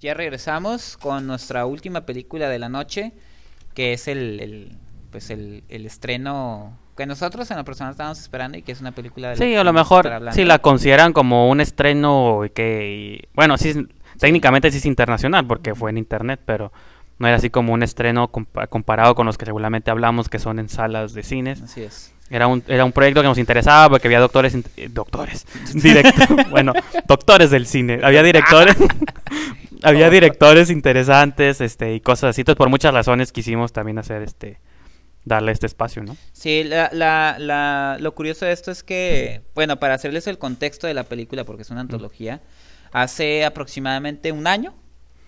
ya regresamos con nuestra última película de la noche, que es el, el pues el, el, estreno que nosotros en la persona estábamos esperando y que es una película de la Sí, a lo mejor si la consideran como un estreno que bueno, sí técnicamente sí es internacional porque fue en internet, pero no era así como un estreno comparado con los que regularmente hablamos que son en salas de cines. Así es. Era un, era un proyecto que nos interesaba porque había doctores, doctores, bueno, doctores del cine, había directores, había directores interesantes, este, y cosas así. Entonces, por muchas razones quisimos también hacer este darle este espacio, ¿no? Sí, la, la, lo curioso de esto es que, bueno, para hacerles el contexto de la película, porque es una antología, hace aproximadamente un año,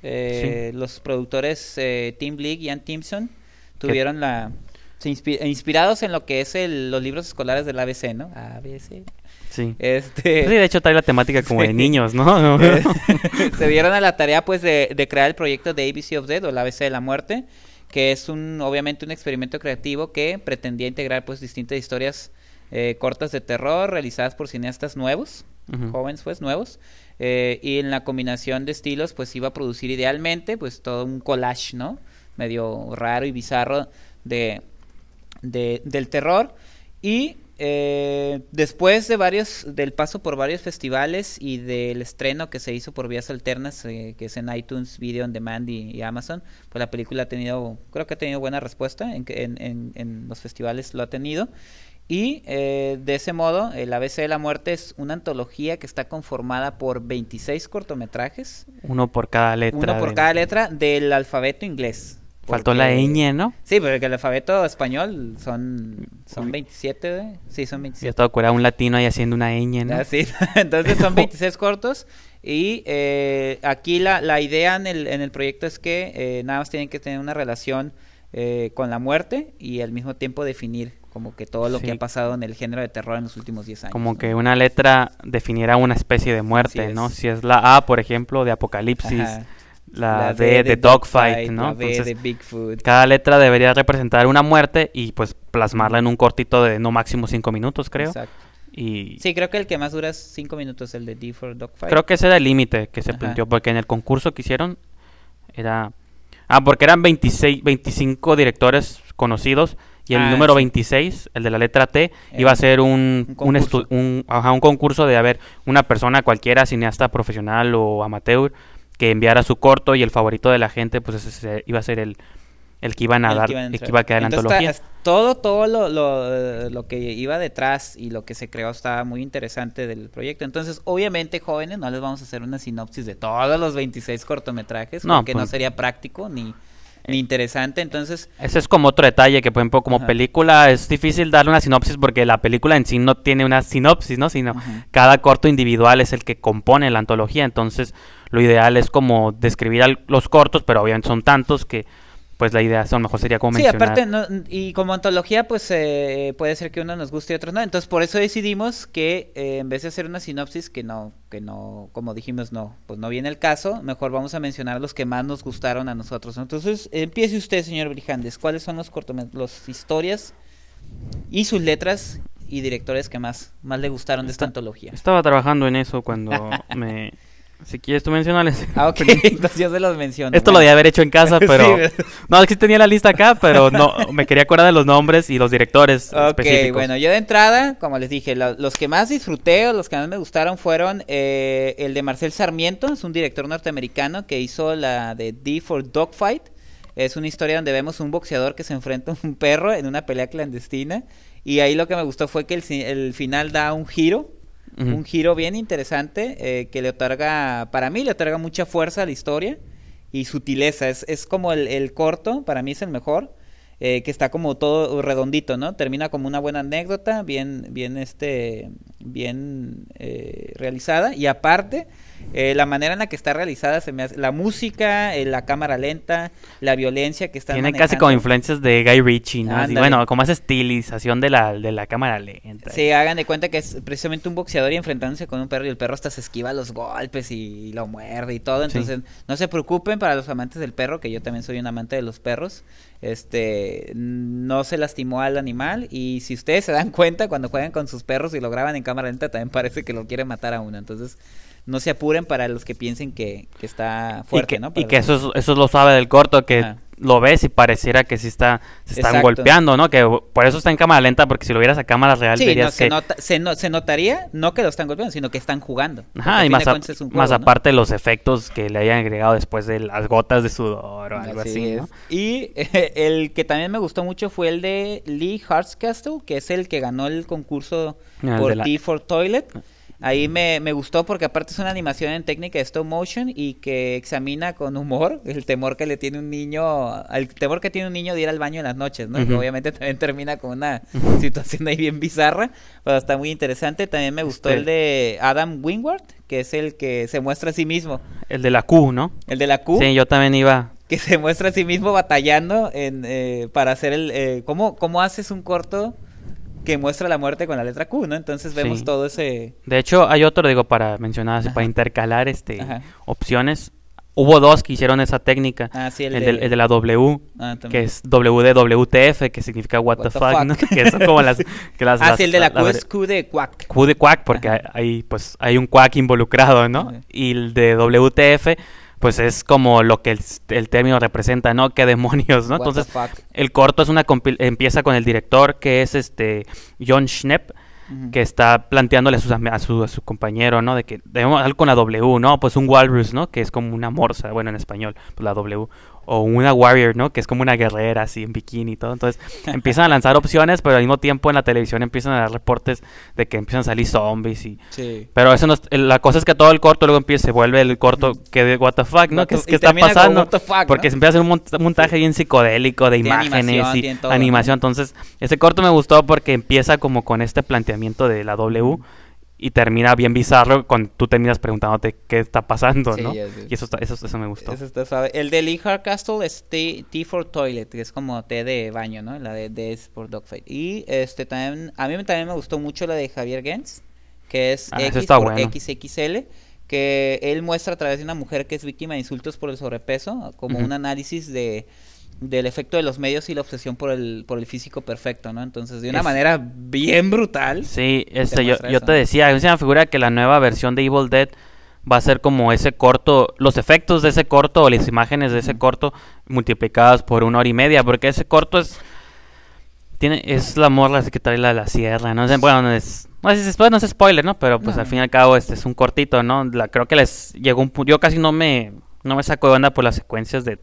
eh, los productores eh, Tim League y Ann Timpson tuvieron la... inspirados en lo que es el, los libros escolares del ABC, ¿no? ABC. Sí. Este... Pues de hecho trae la temática como de niños, ¿no? Eh, se dieron a la tarea pues de, crear el proyecto de ABC of Dead o la ABC de la muerte, que es un obviamente un experimento creativo que pretendía integrar pues distintas historias eh, cortas de terror realizadas por cineastas nuevos, jóvenes pues nuevos, eh, y en la combinación de estilos pues iba a producir idealmente pues todo un collage, ¿no? Medio raro y bizarro de, de del terror y eh, después de varios, del paso por varios festivales y del estreno que se hizo por vías alternas, eh, que es en iTunes, Video on Demand y, Amazon, pues la película ha tenido, creo que ha tenido buena respuesta, en, en, los festivales lo ha tenido. Y eh, de ese modo, el eh, ABC de la muerte es una antología que está conformada por 26 cortometrajes. Uno por cada letra. Uno por cada letra del alfabeto inglés. Faltó la ñ, ¿no? Sí, porque el alfabeto español son, son 27, Sí, son 27. Yo estaba curado un latino ahí haciendo una ñ, ¿no? Ah, sí, entonces son 26 cortos. Y eh, aquí la, idea en el, proyecto es que eh, nada más tienen que tener una relación eh, con la muerte y al mismo tiempo definir como que todo lo que ha pasado en el género de terror en los últimos 10 años. Como que una letra definiera una especie de muerte, ¿no? Si es la A, por ejemplo, de apocalipsis. La, D, de, Dogfight, ¿no? La de Bigfoot. Cada letra debería representar una muerte y pues plasmarla en un cortito de no máximo cinco minutos, creo. Exacto. Y... Sí, creo que el que más dura es 5 minutos, el de D for Dogfight. Creo que ese era el límite que se planteó, porque en el concurso que hicieron era... Ah, porque eran 26, 25 directores conocidos y el ah, número 26, el de la letra T, eh, iba a ser un, un, Un, un concurso de, haber una persona cualquiera, cineasta profesional o amateur, que enviara su corto y el favorito de la gente, pues ese iba a ser el, el que iban a dar, iba a el que iba a quedar en la antología. todo, todo lo, lo, que iba detrás y lo que se creó estaba muy interesante del proyecto. Entonces, obviamente, jóvenes, no les vamos a hacer una sinopsis de todos los 26 cortometrajes, porque no pues, sería práctico eh, ni, interesante, entonces... Ese es como otro detalle, que por ejemplo como película es difícil dar una sinopsis porque la película en sí no tiene una sinopsis, ¿no? Sino cada corto individual es el que compone la antología, entonces lo ideal es como describir los cortos, pero obviamente son tantos que pues la idea a lo mejor sería como Sí, aparte, y como antología, pues eh, puede ser que uno nos guste y otros no. Entonces, por eso decidimos que eh, en vez de hacer una sinopsis, que no, que no, como dijimos, no, pues no viene el caso, mejor vamos a mencionar los que más nos gustaron a nosotros. Entonces, empiece usted, señor Brijandes, ¿cuáles son los cortometrajes, las historias y sus letras y directores que más, más le gustaron de esta antología? Estaba trabajando en eso cuando me si quieres tú mencionales. Ah, ok. Entonces yo se los menciono. Esto lo debía haber hecho en casa, pero... No, es que tenía la lista acá, pero no me quería acordar de los nombres y los directores específicos. bueno. Yo de entrada, como les dije, los que más disfruté o los que más me gustaron fueron eh, el de Marcel Sarmiento. Es un director norteamericano que hizo la de D for Dogfight. Es una historia donde vemos un boxeador que se enfrenta a un perro en una pelea clandestina. Y ahí lo que me gustó fue que el, el final da un giro un giro bien interesante eh, que le otorga, para mí le otorga mucha fuerza a la historia y sutileza. Es, es como el, el corto, para mí es el mejor eh, que está como todo redondito, ¿no? Termina como una buena anécdota, bien, bien, este, bien eh, realizada. Y aparte, eh, la manera en la que está realizada, se me hace, la música, la cámara lenta, la violencia que está. Tiene casi como influencias de Guy Ritchie, ¿no? bueno, como más estilización de la, de la cámara lenta. Sí, hagan de cuenta que es precisamente un boxeador y enfrentándose con un perro y el perro hasta se esquiva los golpes y, lo muerde y todo. Entonces, no se preocupen para los amantes del perro, que yo también soy un amante de los perros este no se lastimó al animal y si ustedes se dan cuenta cuando juegan con sus perros y lo graban en cámara lenta también parece que lo quiere matar a uno entonces no se apuren para los que piensen que, está fuerte y que, ¿no? y que eso, eso lo sabe del corto que lo ves y pareciera que sí está, se están golpeando, ¿no? Que por eso está en cámara lenta, porque si lo vieras a cámara real dirías se notaría no que lo están golpeando, sino que están jugando. Ajá, y más, aparte los efectos que le hayan agregado después de las gotas de sudor o algo así, Y el que también me gustó mucho fue el de Lee Hartscastle, que es el que ganó el concurso por D for Toilet. Ah. Ahí me, me, gustó porque aparte es una animación en técnica de stop motion y que examina con humor el temor que le tiene un niño, el temor que tiene un niño de ir al baño en las noches, ¿no? obviamente también termina con una situación ahí bien bizarra, pero está muy interesante. También me gustó el este de Adam Wingward, que es el que se muestra a sí mismo. El de la Q, ¿no? El de la Q. Sí, yo también iba que se muestra a sí mismo batallando en, eh, para hacer el... Eh, ¿cómo, ¿Cómo haces un corto? que muestra la muerte con la letra Q, ¿no? Entonces vemos todo ese... De hecho, hay otro, digo, para mencionar, para intercalar este opciones. Hubo dos que hicieron esa técnica. Ah, sí, el, de... la W, ah, que es WDWTF, que significa what, the, fuck, ¿no? que son como las... ah, sí, el de la, Q es Q de quack. Q de quack, porque hay, pues, hay un quack involucrado, ¿no? Y el de WTF pues es como lo que el, término representa, ¿no? Qué demonios, ¿no? Entonces, el corto es una empieza con el director que es este John Schnepp que está planteándole a, sus, a, su, a, su, compañero, ¿no? De que debemos hablar con la W, ¿no? Pues un walrus, ¿no? Que es como una morsa, bueno, en español, pues la W o una warrior, ¿no? Que es como una guerrera así en bikini y todo. Entonces empiezan a lanzar opciones, pero al mismo tiempo en la televisión empiezan a dar reportes de que empiezan a salir zombies y... Sí. Pero eso no eh, la cosa es que todo el corto luego empieza, se vuelve el corto que de what the fuck, ¿no? ¿Qué, está pasando? Porque se empieza a hacer un montaje bien psicodélico de, imágenes y animación. Entonces, ese corto me gustó porque empieza como con este planteamiento de la W y termina bien bizarro cuando tú terminas preguntándote qué está pasando, ¿no? Y eso, eso, me gustó. Eso está El de Lee Hardcastle es T for Toilet, que es como té de baño, ¿no? La de D por Dogfight. Y este también, a mí también me gustó mucho la de Javier Gens, que es ah, X por XXL, que él muestra a través de una mujer que es víctima de insultos por el sobrepeso, como un análisis de del efecto de los medios y la obsesión por el, por el físico perfecto, ¿no? Entonces, de una manera bien brutal. Sí, este, yo, te decía, es una figura que la nueva versión de Evil Dead va a ser como ese corto, los efectos de ese corto o las imágenes de ese corto multiplicadas por una hora y media, porque ese corto es... Tiene, es la morla que trae la, la sierra, ¿no? Bueno, es, no es, no es spoiler, ¿no? Pero pues al fin y al cabo este es un cortito, ¿no? creo que les llegó un punto, yo casi no me no me saco de onda por las secuencias de,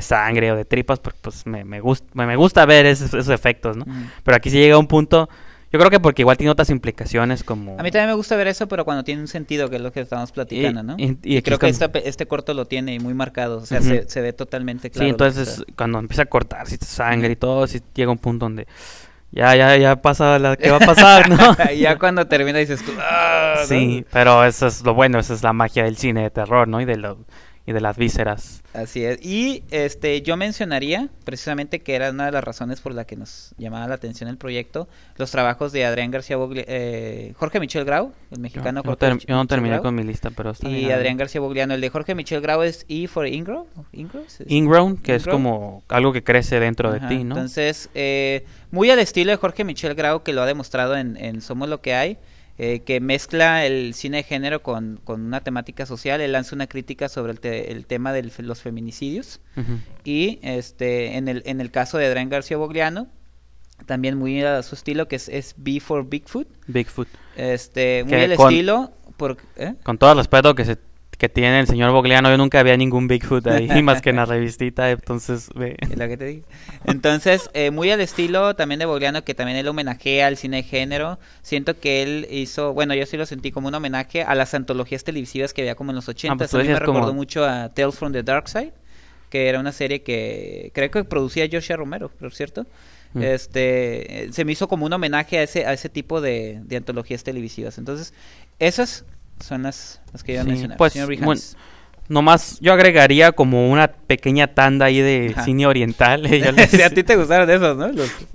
sangre o de tripas, porque pues me, me, me, gusta ver esos, efectos, ¿no? Pero aquí sí llega un punto, yo creo que porque igual tiene otras implicaciones como... A mí también me gusta ver eso, pero cuando tiene un sentido, que es lo que estamos platicando, ¿no? Y, creo que este corto lo tiene muy marcado, o sea, se, ve totalmente claro. Sí, entonces cuando empieza a cortar si sangre y todo, si llega un punto donde... Ya, ya, ya pasa la que va a pasar, ¿no? ya cuando termina dices ah", sí, pero eso es lo bueno, esa es la magia del cine de terror, ¿no? Y de lo y de las vísceras. Así es. Y este yo mencionaría precisamente que era una de las razones por la que nos llamaba la atención el proyecto, los trabajos de Adrián García Bogli eh, Jorge Michel Grau, el mexicano yo, no terminé con mi lista, pero Y Adrián García Bogliano, el de Jorge Michel Grau es E for Ingrown, Ingrown, Ingrown que es como algo que crece dentro de ti, ¿no? Entonces, eh, muy al estilo de Jorge Michel Grau que lo ha demostrado en, en Somos lo que hay. Eh, que mezcla el cine de género con, una temática social. Él lanza una crítica sobre el, tema de los feminicidios. Y este, en, el, en el caso de Adrián García Bogliano, también muy a su estilo, que es, es B for Bigfoot. Bigfoot. Este, muy el estilo. ¿eh? Con todo el respeto que se que tiene el señor Bogliano, yo nunca había ningún Bigfoot ahí, más que en la revistita, entonces... Ve. Entonces, eh, muy al estilo también de Bogliano, que también él homenajea al cine de género, siento que él hizo, bueno, yo sí lo sentí como un homenaje a las antologías televisivas que había como en los 80, ah, pues a mí me recordó mucho a Tales from the Dark Side, que era una serie que creo que producía Joshua Romero, por cierto. Mm. Este, eh, se me hizo como un homenaje a ese, a ese tipo de, de antologías televisivas. Entonces, eso es son las, que iba pues, a nomás yo agregaría como una pequeña tanda ahí de cine oriental. a ti te gustaron esos, ¿no?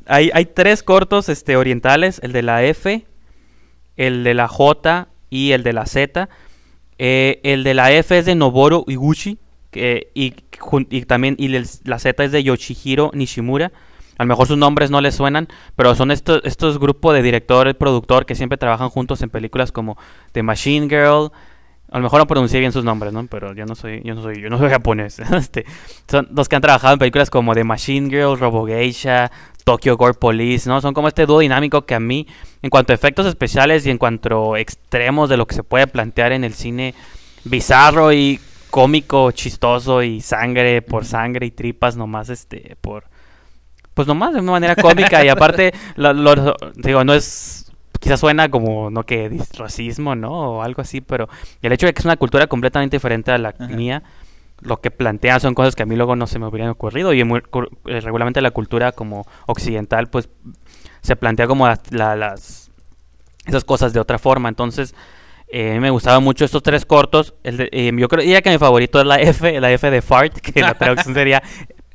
Hay, tres cortos este, orientales, el de la F, el de la J y el de la Z. Eh, el de la F es de Noboru Iguchi que, y, y, también y la Z es de Yoshihiro Nishimura a lo mejor sus nombres no les suenan, pero son estos, estos grupos de director y productor que siempre trabajan juntos en películas como The Machine Girl. A lo mejor no pronuncié bien sus nombres, ¿no? Pero yo no soy, yo no soy, yo no soy japonés. Este, son los que han trabajado en películas como The Machine Girl, Robo Geisha, Tokyo Gore Police, ¿no? Son como este dúo dinámico que a mí, en cuanto a efectos especiales y en cuanto a extremos de lo que se puede plantear en el cine bizarro y cómico, chistoso y sangre por sangre y tripas nomás, este, por pues nomás de una manera cómica y aparte, lo, digo, no es, quizás suena como, no que racismo, ¿no? O algo así, pero el hecho de que es una cultura completamente diferente a la mía, lo que plantea son cosas que a mí luego no se me hubieran ocurrido y eh, regularmente la cultura como occidental, pues se plantea como las, esas cosas de otra forma, entonces... Eh, me gustaban mucho estos tres cortos. El eh, yo creo que mi favorito es la F, la F de Fart, que la traducción sería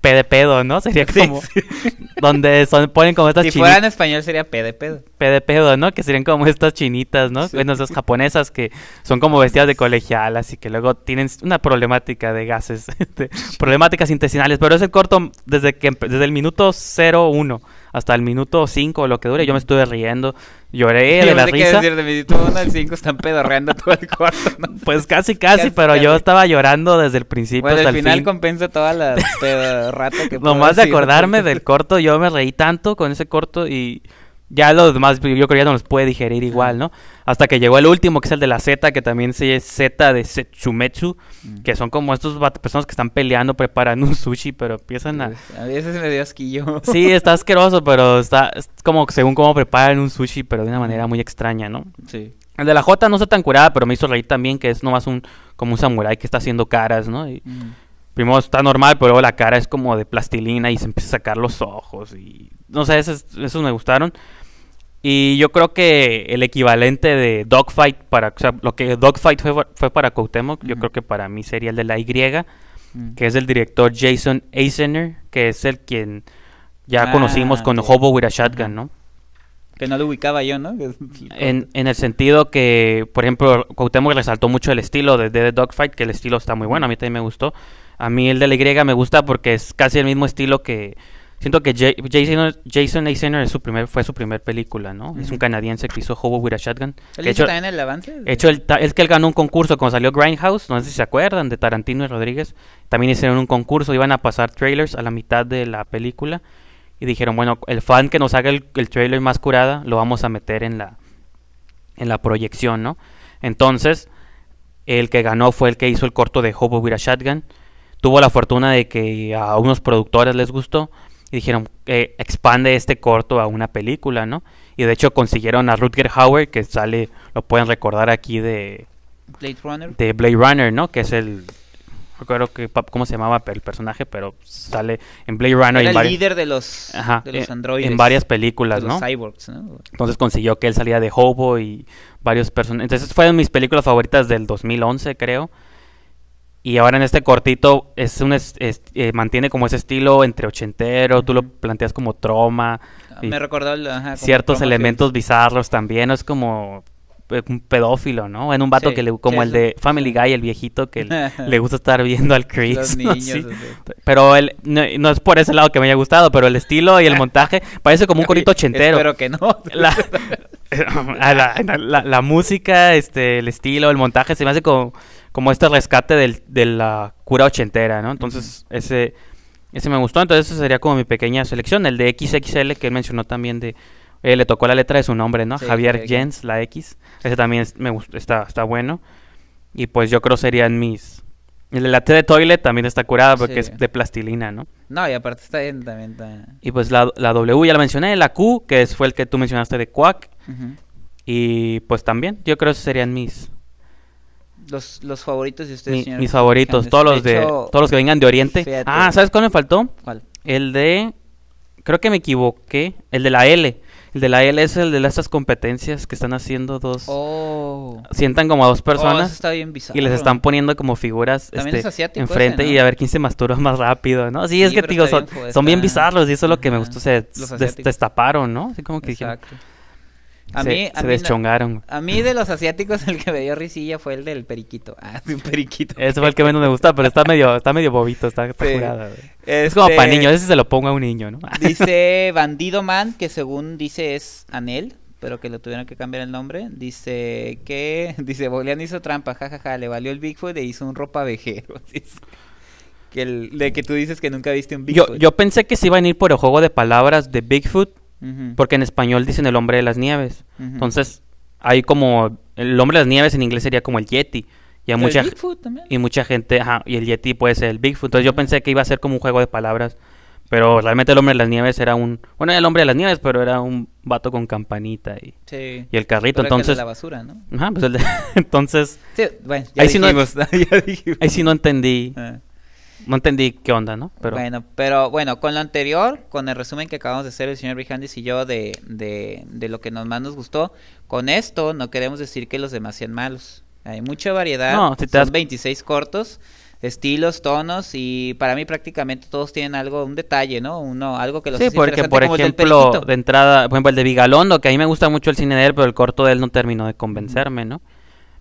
P pedo, ¿no? Sería como. Donde ponen como estas chinitas. Si fuera en español sería P de pedo. pedo, ¿no? Que serían como estas chinitas, ¿no? Bueno, esas japonesas que son como vestidas de colegial, así que luego tienen una problemática de gases, de problemáticas intestinales. Pero es el corto desde, que, desde el minuto 01 hasta el minuto 5 o lo que dure. Yo me estuve riendo, lloré de la risa. Que decir, de minuto 5 están pedorreando todo el cuarto. ¿no? Pues casi, casi, pero yo estaba llorando desde el principio hasta el final. final compensa toda la pedorrata que Nomás de acordarme del corto, yo me reí tanto con ese corto y ya los demás yo creo ya no los puede digerir igual, ¿no? Hasta que llegó el último, que es el de la Z, que también se es Z de Setsumetsu, mm. que son como estos personas que están peleando, preparan un sushi, pero empiezan a... Pues, a veces me dio asquillo. Sí, está asqueroso, pero está es como según cómo preparan un sushi, pero de una manera mm. muy extraña, ¿no? Sí. El de la J no está tan curada, pero me hizo reír también, que es nomás un, como un samurái que está haciendo caras, ¿no? Y, mm. Primero está normal, pero luego la cara es como de plastilina y se empieza a sacar los ojos y... No sé, esos me gustaron. Y yo creo que el equivalente de Dogfight para, o sea, lo que Dogfight fue, para Cuauhtémoc, yo creo que para mí sería el de la Y, mm. que es el director Jason Eisener, que es el quien ya ah, conocimos con Hobo with a Shotgun, ¿no? Que no lo ubicaba yo, ¿no? en, el sentido que, por ejemplo, Cuauhtémoc resaltó mucho el estilo de, de Dogfight, que el estilo está muy bueno, a mí también me gustó. A mí el de la Y me gusta porque es casi el mismo estilo que Siento que Jason, Jason su primer, fue su primer película, ¿no? Es un canadiense que hizo Hobo with a Shotgun. ¿Él hecho, también el avance? es que él ganó un concurso cuando salió Grindhouse, no sé si se acuerdan, de Tarantino y Rodríguez. También hicieron un concurso, iban a pasar trailers a la mitad de la película. Y dijeron, bueno, el fan que nos haga el, trailer más curada, lo vamos a meter en la, en la proyección, ¿no? Entonces, el que ganó fue el que hizo el corto de Hobo with a Shotgun. Tuvo la fortuna de que a unos productores les gustó y dijeron, eh, expande este corto a una película, ¿no? Y de hecho consiguieron a Rutger Hauer, que sale, lo pueden recordar aquí de... Blade Runner. De Blade Runner, ¿no? Que es el... Recuerdo que, cómo se llamaba el personaje, pero sale en Blade Runner. Era el líder de los, eh, androides. En varias películas, ¿no? cyborgs, ¿no? Entonces consiguió que él salía de Hobo y varios personajes. Entonces fueron mis películas favoritas del 2011, creo. Y ahora en este cortito es un eh, mantiene como ese estilo entre ochentero, tú lo planteas como troma. Ah, me recordó ciertos elementos bizarros también, es como eh, un pedófilo, ¿no? En un vato que le como el de Family Guy, el viejito que le, gusta estar viendo al Chris. Pero él no, es por ese lado que me haya gustado, pero el estilo y el montaje parece como un corito ochentero. Espero que no. La, la música, este, el estilo, el montaje se me hace como como este rescate del, de la cura ochentera, ¿no? Entonces, ese, ese me gustó. Entonces, ese sería como mi pequeña selección. El de XXL que él mencionó también de... Eh, le tocó la letra de su nombre, ¿no? Javier Jens, la X. Ese también me gustó, está, está bueno. Y pues yo creo serían mis... El de la T de toilet también está curada porque es de plastilina, ¿no? No, y aparte está bien también. Y pues la, la, W ya la mencioné, la Q, que fue el que tú mencionaste de Quack. Y pues también, yo creo que serían mis, los, los favoritos de ustedes, Mis favoritos, todos los de, todos los que vengan de Oriente. Ah, ¿sabes cuál me faltó? ¿Cuál? El de creo que me equivoqué, el de la L. El de la L es el de estas competencias que están haciendo dos. Oh. Sientan como a dos oh, personas. Y les están poniendo como figuras este, enfrente y a ver quién se masturba más rápido, ¿no? Sí, es que digo, son bien, bizarros y eso es lo que me gustó. Se destaparon, ¿no? Así como que Exacto. A mí, deschongaron. a mí de los asiáticos el que me dio risilla fue el del periquito. Ah, de un periquito. Ese fue el que menos me gusta, pero está medio, está medio bobito, está, está Es como para este niños, ese se lo pongo a un niño, ¿no? dice Bandido Man, que según dice es Anel, pero que lo tuvieron que cambiar el nombre. Dice que, dice, Bolian hizo trampa, jajaja, le valió el Bigfoot e hizo un ropa vejero. que el, de que tú dices que nunca viste un Bigfoot. Yo, yo pensé que se iban a ir por el juego de palabras de Bigfoot porque en español dicen el hombre de las nieves. Entonces, hay como. El hombre de las nieves en inglés sería como el Yeti. Y, hay mucha, y mucha gente. y el Yeti puede ser el Bigfoot. Entonces, yo pensé que iba a ser como un juego de palabras. Pero realmente el hombre de las nieves era un. Bueno, era el hombre de las nieves, pero era un vato con campanita y, el carrito. entonces. de la basura, ¿no? Ajá, pues el entonces. Sí, bueno, ahí, sí no, ahí sí no entendí. Ah. No entendí qué onda, ¿no? Pero... Bueno, pero bueno, con lo anterior, con el resumen que acabamos de hacer el señor Brihandis y yo de, de, de lo que nos más nos gustó, con esto no queremos decir que los demás sean malos. Hay mucha variedad, no, son 26 cortos, estilos, tonos y para mí prácticamente todos tienen algo, un detalle, ¿no? Uno, algo que los Sí, porque por ejemplo, de entrada, por ejemplo, el de Vigalondo, que a mí me gusta mucho el cine de él, pero el corto de él no terminó de convencerme, ¿no?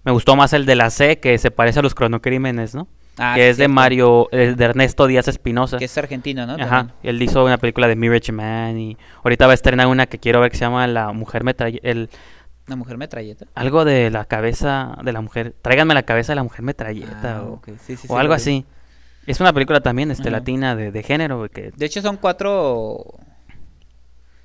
Me gustó más el de la C, que se parece a los cronocrímenes, ¿no? Ah, que es de Mario, eh, de Ernesto Díaz Espinosa. Que es argentino, ¿no? Ajá. Él hizo una película de Mirage Man y ahorita va a estrenar una que quiero ver que se llama La Mujer Metralleta. ¿La Mujer Metralleta? Algo de la cabeza de la mujer. Tráiganme la cabeza de la Mujer Metralleta ah, o, algo así. Es una película también este, latina de, género. Que... De hecho son cuatro...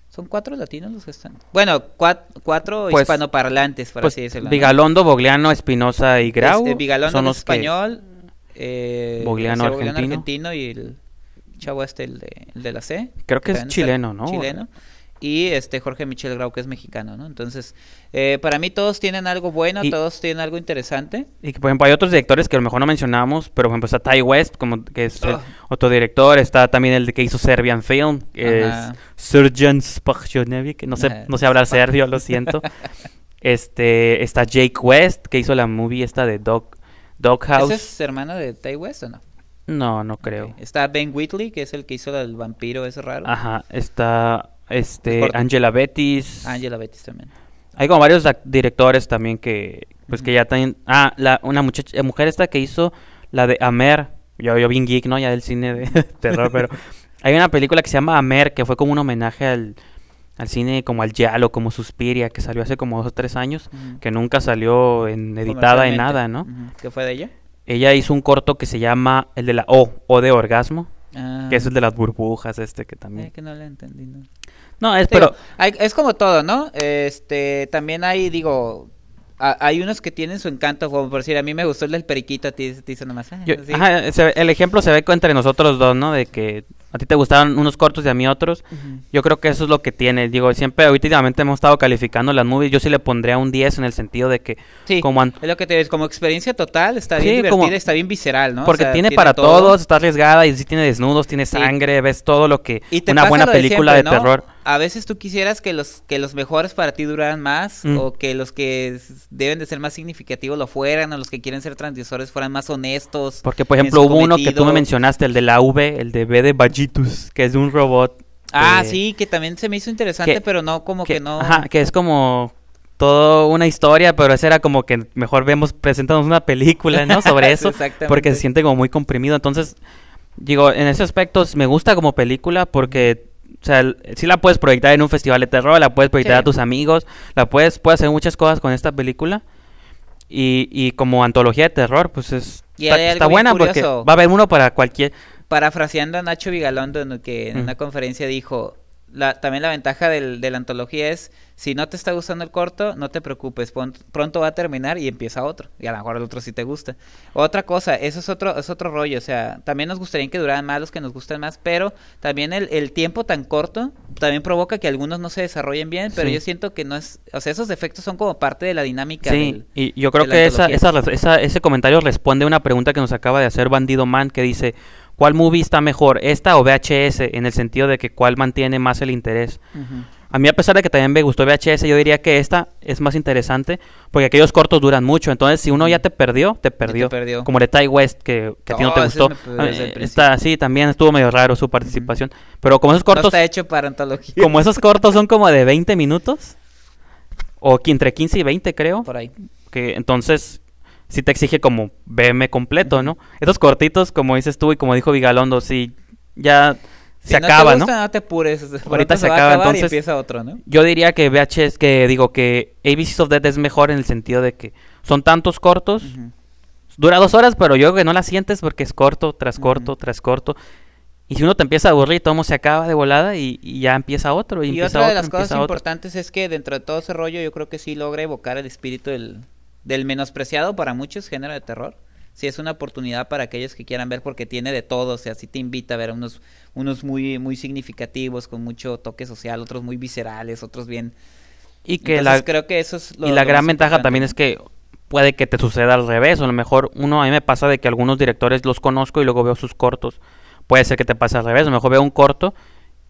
Son cuatro latinos los que están. Bueno, cuatro, cuatro pues, hispanoparlantes, por pues, así decirlo. Vigalondo, Bogliano, Espinosa y este, Grau. son español, eh, Bogliano, argentino. y el chavo este, el de, la C. Creo que, es chileno, ¿no? Y este Jorge Michel Grau, que es mexicano, ¿no? Entonces, eh, para mí todos tienen algo bueno, todos tienen algo interesante. Y que, por ejemplo, hay otros directores que a lo mejor no mencionamos, pero por ejemplo está Ty West, como que es ah. otro director, está también el que hizo Serbian Film, que es Surgeon no sé, no sé hablar serbio, lo siento. este, está Jake West, que hizo la movie esta de Doc Doghouse. es hermano de Tay West o no? No, no creo. Está Ben Whitley, que es el que hizo el vampiro, es raro. Ajá, está este Angela Betis. Angela Betis también. Hay como varios directores también que pues que ya también ah, la, una muchacha eh, mujer esta que hizo la de Amer. Yo yo bien geek, ¿no? Ya del cine de terror, pero hay una película que se llama Amer que fue como un homenaje al al cine como al Yalo, como Suspiria, que salió hace como dos o tres años, que nunca salió en, editada en nada, ¿no? ¿Qué fue de ella? Ella hizo un corto que se llama el de la O, O de Orgasmo, ah. que es el de las burbujas este que también... Eh, que no entendí, No, es, pero... es como todo, ¿no? Este, también hay, digo, hay unos que tienen su encanto, como por decir, a mí me gustó el del periquito, a ti te hizo nomás. Ah, el ejemplo se ve entre nosotros dos, ¿no? De que a ti te gustaron unos cortos y a mí otros. Yo creo que eso es lo que tiene. Digo, siempre, últimamente hemos estado calificando las movies. Yo sí le pondría un 10 en el sentido de que. Sí, como es lo que te ves, como experiencia total, está bien divertida, está bien visceral, ¿no? Porque tiene, para todos, está arriesgada y sí tiene desnudos, tiene sangre, ves todo lo que. una buena película de, terror a veces tú quisieras que los, que los mejores para ti duraran más mm. o que los que deben de ser más significativos lo fueran o los que quieren ser transmisores fueran más honestos. Porque, por ejemplo, hubo uno que tú me mencionaste, el de la V, el de B de Bajitus, que es de un robot. Ah, sí, que también se me hizo interesante, pero no como que, no... Ajá, que es como toda una historia, pero esa era como que mejor vemos, presentamos una película, ¿no? Sobre eso, Exactamente... porque se siente como muy comprimido. Entonces, digo, en ese aspecto me gusta como película porque o sea, sí la puedes proyectar en un festival de terror, la puedes proyectar a tus amigos, la puedes, hacer muchas cosas con esta película. Y, como antología de terror, pues es, está, buena porque va a haber uno para cualquier... Parafraseando a Nacho Vigalondo, que en una conferencia dijo, la, también la ventaja del, de la antología es si no te está gustando el corto, no te preocupes, pronto va a terminar y empieza otro. Y a lo mejor el otro sí te gusta. Otra cosa, eso es otro, es otro rollo. O sea, también nos gustaría que duraran más los que nos gustan más, pero también el, tiempo tan corto también provoca que algunos no se desarrollen bien, pero yo siento que no es... O sea, esos defectos son como parte de la dinámica. Sí, y yo creo que esa, ese comentario responde a una pregunta que nos acaba de hacer Bandido Man que dice... ¿Cuál movie está mejor, esta o VHS? En el sentido de que cuál mantiene más el interés. A mí a pesar de que también me gustó VHS, yo diría que esta es más interesante porque aquellos cortos duran mucho. Entonces, si uno ya te perdió, te perdió. perdió. Como el de West, que, a ti no te gustó. Ah, eh, está, sí, también estuvo medio raro su participación. Pero como esos cortos... No está hecho para antología. Como esos cortos son como de 20 minutos. O entre 15 y 20, creo. Por ahí. Que entonces sí te exige como BM completo, ¿no? Esos cortitos, como dices tú y como dijo Vigalondo, sí, ya se acaba, no te ¿no? Ahorita se, acaba, entonces. Y empieza otro, ¿no? Yo diría que es que digo que ABCs of es mejor en el sentido de que son tantos cortos. Dura dos horas, pero yo creo que no la sientes porque es corto, tras corto, tras corto. Y si uno te empieza a aburrir, todo se acaba de volada y, ya empieza otro. Y, otra de las cosas importantes es que dentro de todo ese rollo, yo creo que sí logra evocar el espíritu del, del menospreciado para muchos género de terror sí es una oportunidad para aquellos que quieran ver porque tiene de todo, o sea, sí te invita a ver unos, unos muy, muy significativos, con mucho toque social, otros muy viscerales, otros bien... Y que la, creo que eso es lo, y la gran ventaja también es que puede que te suceda al revés, o a lo mejor uno a mí me pasa de que algunos directores los conozco y luego veo sus cortos. Puede ser que te pase al revés, a lo mejor veo un corto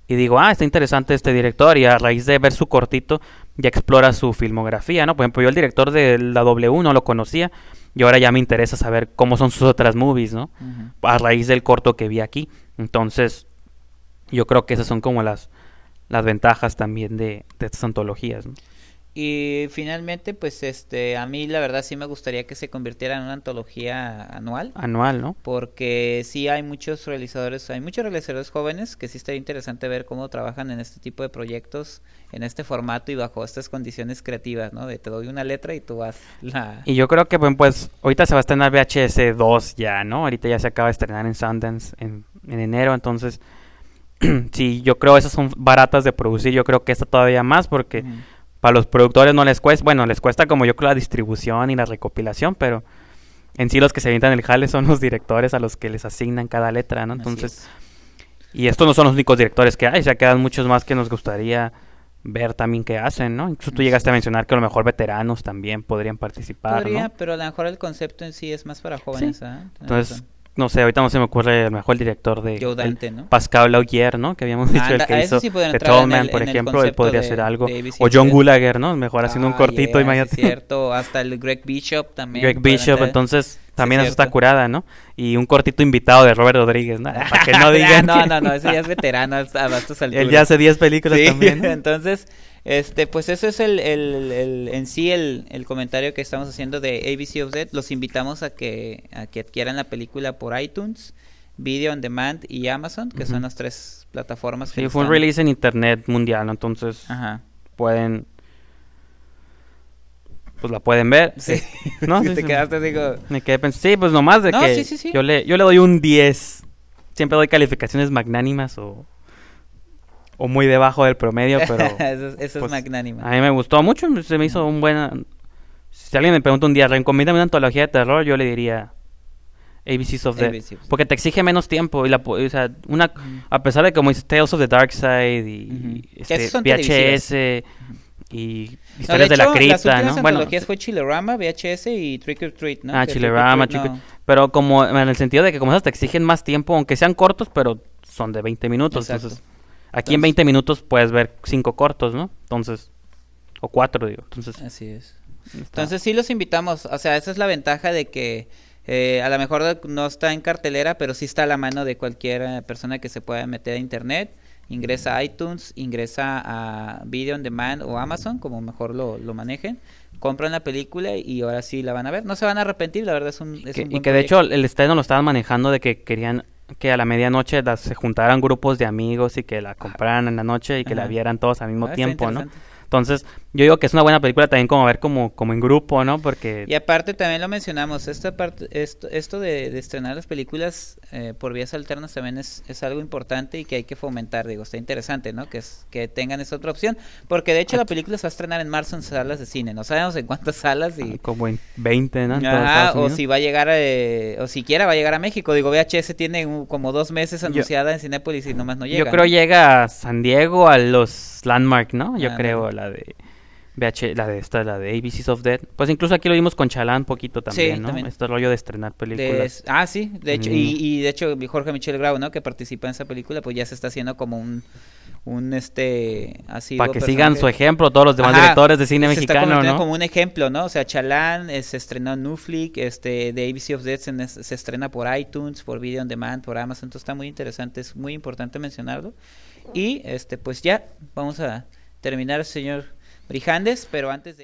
y digo, ah, está interesante este director y a raíz de ver su cortito ya explora su filmografía, ¿no? Por ejemplo, yo el director de la W no lo conocía, y ahora ya me interesa saber cómo son sus otras movies, ¿no? A raíz del corto que vi aquí. Entonces, yo creo que esas son como las, las ventajas también de, de estas antologías. ¿no? Y finalmente, pues este, a mí la verdad sí me gustaría que se convirtiera en una antología anual. Anual, ¿no? Porque sí hay muchos realizadores, hay muchos realizadores jóvenes que sí estaría interesante ver cómo trabajan en este tipo de proyectos, en este formato y bajo estas condiciones creativas, ¿no? De te doy una letra y tú vas la... Y yo creo que, bueno, pues ahorita se va a estrenar VHS 2 ya, ¿no? Ahorita ya se acaba de estrenar en Sundance en, enero, entonces... sí, yo creo esas son baratas de producir, yo creo que esta todavía más porque para los productores no les cuesta, bueno, les cuesta como yo creo la distribución y la recopilación, pero en sí los que se avientan el jale son los directores a los que les asignan cada letra, ¿no? Entonces, y estos no son los únicos directores que hay, ya quedan muchos más que nos gustaría ver también qué hacen, ¿no? Incluso tú llegaste a mencionar que a lo mejor veteranos también podrían participar. Podría, pero a lo mejor el concepto en sí es más para jóvenes. Sí. ¿ah? Entonces, no sé, ahorita no se me ocurre el mejor director de Joe ¿no? Pascal Laugier, ¿no? Que habíamos ah, dicho el que hizo sí The Tallman, por ejemplo, él podría hacer algo. O John Gulager, ¿no? Mejor haciendo un ah, cortito yeah, imagínate. cierto, hasta el Greg Bishop también. Greg Bishop, entonces también eso está curada, ¿no? Y un cortito invitado de Robert Rodríguez, ¿no? Para que no digan. Ah, no, no, no, ese ya es veterano hasta, hasta Él ya hace 10 películas también. entonces, este, pues eso es el, en sí el, comentario que estamos haciendo de ABC of Z. Los invitamos a que, adquieran la película por iTunes, Video on Demand y Amazon, que son las tres plataformas. Sí, que fue un release en internet mundial, entonces Ajá. pueden pues la pueden ver. Sí. ¿No? te quedaste, digo. Me quedé Sí, pues nomás de no, que yo le, yo le doy un 10. Siempre doy calificaciones magnánimas o o muy debajo del promedio, pero... eso, es, pues, magnánimo. A mí me gustó mucho, se me hizo un buen... Si alguien me pregunta un día, recomiéndame una antología de terror, yo le diría ABCs of the... Porque te exige menos tiempo. Y la, o sea, una, A pesar de que como dice Tales of the Dark Side y, este, VHS y historias de, la cripta, las ¿no? Bueno, fue Chilerama, VHS y Trick or Treat, ¿no? Ah, Chillerama, Trick or Treat, Pero como en el sentido de que como esas te exigen más tiempo, aunque sean cortos, pero son de 20 minutos. Entonces, Aquí en 20 minutos puedes ver cinco cortos, ¿no? Entonces, o cuatro, digo. Entonces, así es. Entonces sí los invitamos, o sea, esa es la ventaja de que eh, a lo mejor no está en cartelera, pero sí está a la mano de cualquier eh, persona que se pueda meter a internet. Ingresa a iTunes, ingresa a Video on Demand o Amazon, como mejor lo, lo manejen. Compran la película y ahora sí la van a ver. No se van a arrepentir, la verdad es un. Es y que de hecho el estreno lo estaban manejando de que querían que a la medianoche se juntaran grupos de amigos y que la compraran en la noche y que la vieran todos al mismo ah, tiempo, ¿no? Entonces, yo digo que es una buena película también como ver como, como en grupo, ¿no? Porque... Y aparte también lo mencionamos, esta parte, esto, de, estrenar las películas eh, por vías alternas también es, es, algo importante y que hay que fomentar, digo, está interesante, ¿no? Que, es, que tengan esa otra opción, porque de hecho la película se va a estrenar en marzo en salas de cine, no sabemos en cuántas salas y... Ah, como en 20, ¿no? o si va a llegar, eh, o siquiera va a llegar a México, digo, VHS tiene como dos meses anunciada en Cinépolis y nomás no llega. Yo creo llega a San Diego, a los Landmark, ¿no? Yo ah, creo, la de VH, la de esta, la de ABCs of Dead. Pues incluso aquí lo vimos con Chalán poquito también, ¿no? Este rollo de estrenar películas. Ah, sí, de hecho, y, de hecho Jorge Michel Grau, ¿no? Que participa en esa película, pues ya se está haciendo como un un este así para que sigan su ejemplo todos los demás directores de cine se mexicano está ¿no? como un ejemplo no o sea Chalán eh, se estrenó en Netflix este de ABC of Death se, estrena por iTunes por Video on Demand por Amazon entonces está muy interesante es muy importante mencionarlo y este pues ya vamos a terminar, señor Brijandes, pero antes de...